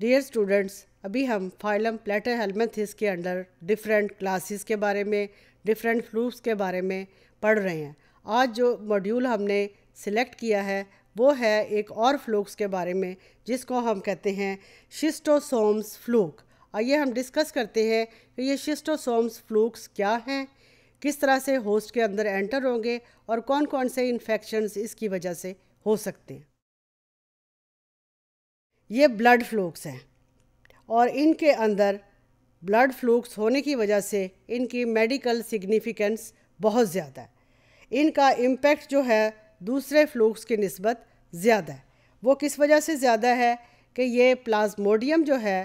Dear students अभी हम phylum platyhelminthes के अंडर डिफरेंट क्लासेस के बारे में डिफरेंट फ्लूप्स के बारे में पढ़ रहे हैं आज जो मॉड्यूल हमने सिलेक्ट किया है वो है एक और फ्लूक्स के बारे में जिसको हम कहते हैं शिस्टोसोम्स फ्लूक आइए हम डिस्कस करते हैं कि ये शिस्टोसोम्स फ्लूक्स क्या हैं किस तरह से होस्ट के अंदर एंटर होंगे और कौन कौन से इन्फेक्शन इसकी वजह से हो सकते हैं ये ब्लड फ्लूक्स हैं और इनके अंदर ब्लड फ्लूक्स होने की वजह से इनकी मेडिकल सिग्निफिकेंस बहुत ज़्यादा है इनका इम्पेक्ट जो है दूसरे फ्लूक्स की नस्बत ज़्यादा है वो किस वजह से ज़्यादा है कि ये प्लाज्मोडियम जो है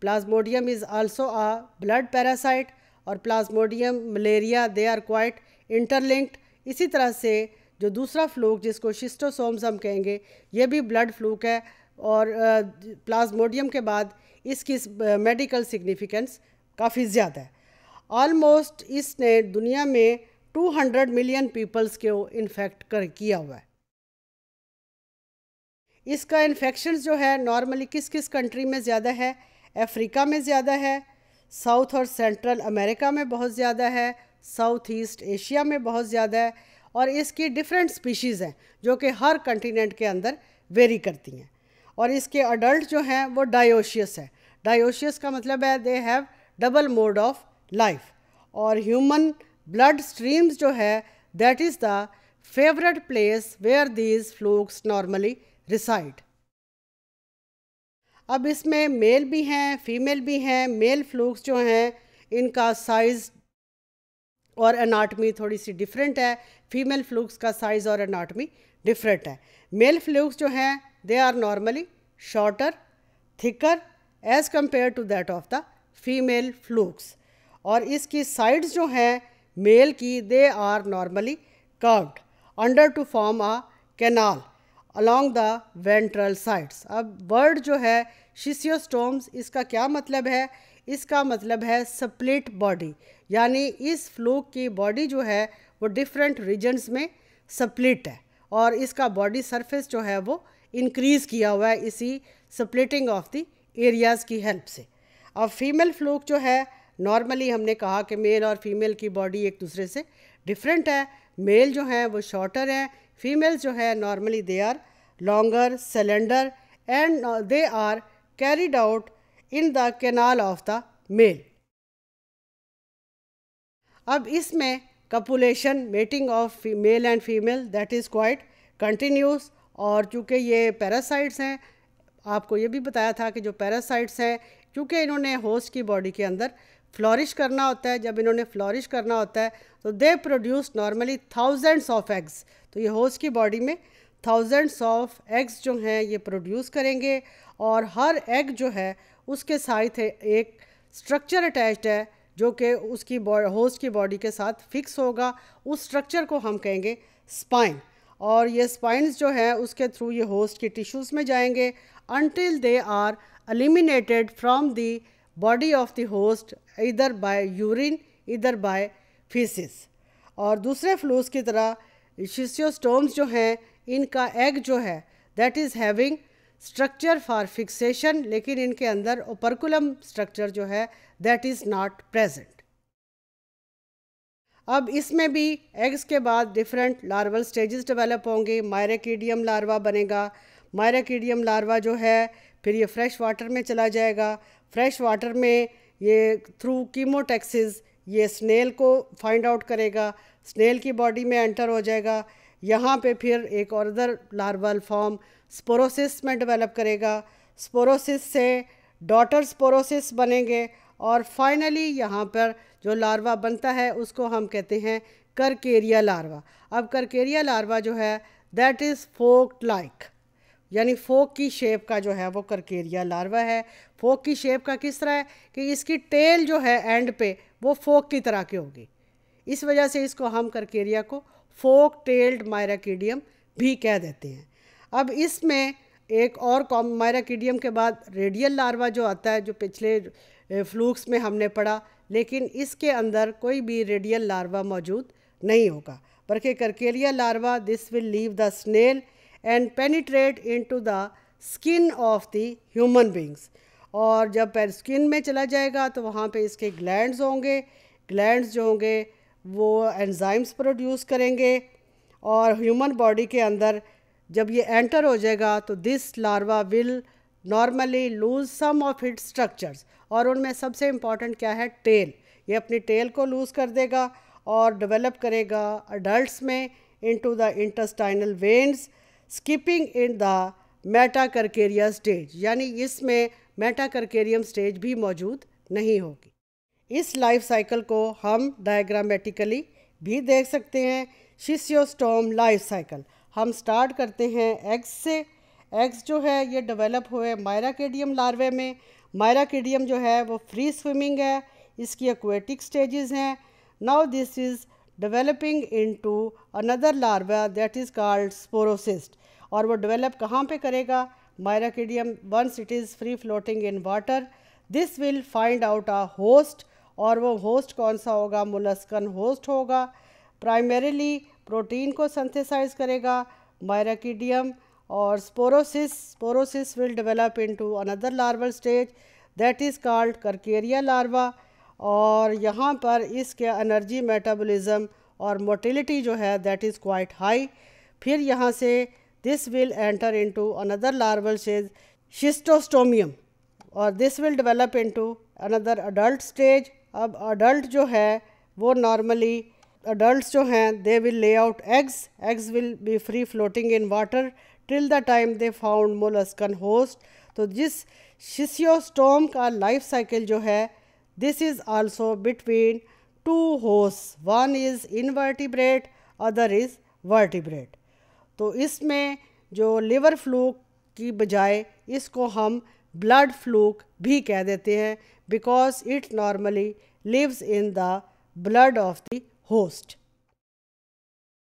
plasmodium is also a blood parasite और plasmodium malaria they are quite interlinked इसी तरह से जो दूसरा फ्लूक जिसको शिस्टोसोम्स हम कहेंगे ये भी ब्लड फ्लूक है और प्लाज्मोडियम के बाद इसकी मेडिकल सिग्निफिकेंस काफ़ी ज़्यादा है ऑलमोस्ट इसने दुनिया में 200 मिलियन पीपल्स को इन्फेक्ट कर किया हुआ है इसका इन्फेक्शन जो है नॉर्मली किस किस कंट्री में ज़्यादा है अफ्रीका में ज़्यादा है साउथ और सेंट्रल अमेरिका में बहुत ज़्यादा है साउथ ईस्ट एशिया में बहुत ज़्यादा है और इसकी डिफरेंट स्पीशीज़ हैं जो कि हर कंटिनेंट के अंदर वेरी करती हैं और इसके अडल्ट जो हैं वो डायोशियस है डायोशियस का मतलब है they have double mode of life और ह्यूमन ब्लड स्ट्रीम्स जो है that is the favourite place where these flukes normally reside अब इसमें मेल भी हैं फीमेल भी हैं मेल फ्लूक्स जो हैं इनका साइज़ और अनाटमी थोड़ी सी डिफरेंट है फीमेल फ्लूक्स का साइज़ और अनाटमी डिफरेंट है मेल फ्लूक्स जो हैं They are normally shorter, thicker as compared to that of the female flukes. और इसकी sides जो हैं male की they are normally curved under to form a canal along the ventral sides. अब bird जो है शीसियोस्टोम्स इसका क्या मतलब है इसका मतलब है स्प्लिट बॉडी यानी इस फ्लूक की बॉडी जो है वो डिफरेंट रीजन्स में स्प्लिट है और इसका बॉडी सरफेस जो है वो इंक्रीज़ किया हुआ है इसी स्प्लिटिंग ऑफ द एरियाज़ की हेल्प से अब फीमेल फ्लूक जो है नॉर्मली हमने कहा कि मेल और फीमेल की बॉडी एक दूसरे से डिफरेंट है मेल जो हैं वो शॉर्टर हैं फीमेल जो है normally they are longer cylinder and they are carried out in the canal of the male अब इसमें copulation mating of male and female that is quite continuous और चूँकि ये पैरासाइट्स हैं आपको ये भी बताया था कि जो पैरासाइट्स हैं चूँकि इन्होंने होस्ट की बॉडी के अंदर फ्लॉरिश करना होता है जब इन्होंने फ्लॉरिश करना होता है तो they produce normally thousands of eggs तो ये होस्ट की बॉडी में थाउजेंड्स ऑफ एग्स जो हैं ये प्रोड्यूस करेंगे और हर एग जो है उसके साथ एक स्ट्रक्चर अटैच्ड है जो कि उसकी होस्ट की बॉडी के साथ फिक्स होगा उस स्ट्रक्चर को हम कहेंगे स्पाइन और ये स्पाइंस जो हैं उसके थ्रू ये होस्ट के टिश्यूज़ में जाएंगे until they are eliminated from the body of the host इधर बाय यूरिन इधर बाय फीसिस और दूसरे फ्लूस की तरह शिशियोस्टोम्स जो हैं इनका एग जो है that is having structure for fixation लेकिन इनके अंदर ओपरकुलम स्ट्रक्चर जो है दैट इज़ नॉट प्रेजेंट अब इसमें भी एग्स के बाद डिफरेंट लार्वल स्टेजेस डेवलप होंगे मायरेकीडियम लार्वा बनेगा मायरेकीडियम लार्वा जो है फिर ये फ्रेश वाटर में चला जाएगा फ्रेश वाटर में ये थ्रू कीमोटेक्सिस ये स्नेल को फाइंड आउट करेगा स्नेल की बॉडी में एंटर हो जाएगा यहाँ पे फिर एक और अदर लार्वल फॉर्म स्पोरोसिस में डेवलप करेगा स्पोरोसिस से डॉटर स्पोरोसिस बनेंगे और फाइनली यहाँ पर जो लार्वा बनता है उसको हम कहते हैं करकेरिया लार्वा अब करकेरिया लार्वा जो है दैट इज़ फोक लाइक यानी फोक की शेप का जो है वो करकेरिया लार्वा है फोक की शेप का किस तरह है कि इसकी टेल जो है एंड पे वो फोक की तरह की होगी इस वजह से इसको हम करकेरिया को फोक टेल्ड मायराकीडियम भी कह देते हैं अब इसमें एक और कॉम मायराकीडियम के बाद रेडियल लार्वा जो आता है जो पिछले फ्लूक्स में हमने पढ़ा लेकिन इसके अंदर कोई भी रेडियल लार्वा मौजूद नहीं होगा बल्कि cercaria larva this will leave the snail and penetrate to the skin of the human beings और जब स्किन में चला जाएगा तो वहाँ पे इसके ग्लैंड्स होंगे ग्लैंड्स जो होंगे वो एंजाइम्स प्रोड्यूस करेंगे और ह्यूमन बॉडी के अंदर जब ये एंटर हो जाएगा तो this larva will normally lose some of it structures और उनमें सबसे इम्पॉर्टेंट क्या है टेल ये अपनी टेल को लूज़ कर देगा और डेवलप करेगा अडल्ट में into the intestinal veins skipping in the metacercaria stage यानी इसमें मेटाकरकेरियम स्टेज भी मौजूद नहीं होगी इस लाइफ साइकिल को हम डायग्रामेटिकली भी देख सकते हैं शिशियोस्टोम लाइफ साइकिल हम स्टार्ट करते हैं एग्स से एग्स जो है ये डेवलप हुए मायराकेडियम लार्वे में मायराकेडियम जो है वो फ्री स्विमिंग है इसकी एक्वेटिक स्टेजेस हैं now this is developing into another larva that is called sporocyst और वो डेवलप कहाँ पे करेगा miracidium once it is free floating in water this will find out a host और वो होस्ट कौन सा होगा मुलस्कन होस्ट होगा प्राइमरीली प्रोटीन को सिंथेसाइज करेगा मायराकिडियम और sporocyst sporocyst will develop into another larval stage that is called cercaria larva और यहाँ पर इसके एनर्जी मेटाबॉलिज्म और मोटिलिटी जो है दैट इज़ क्वाइट हाई फिर यहाँ से this will enter into another larval stage schistosomulum और this will develop into another adult stage अब अडल्ट जो है वो नॉर्मली अडल्ट जो हैं they will lay out eggs eggs will be free floating in water till the time they found molluscan host तो जिस schistosome का लाइफ साइकिल जो है this is also between two host one is invertebrate other is vertebrate तो इसमें जो liver fluke की बजाय इसको हम ब्लड फ्लूक भी कह देते हैं because it normally lives in the blood of the host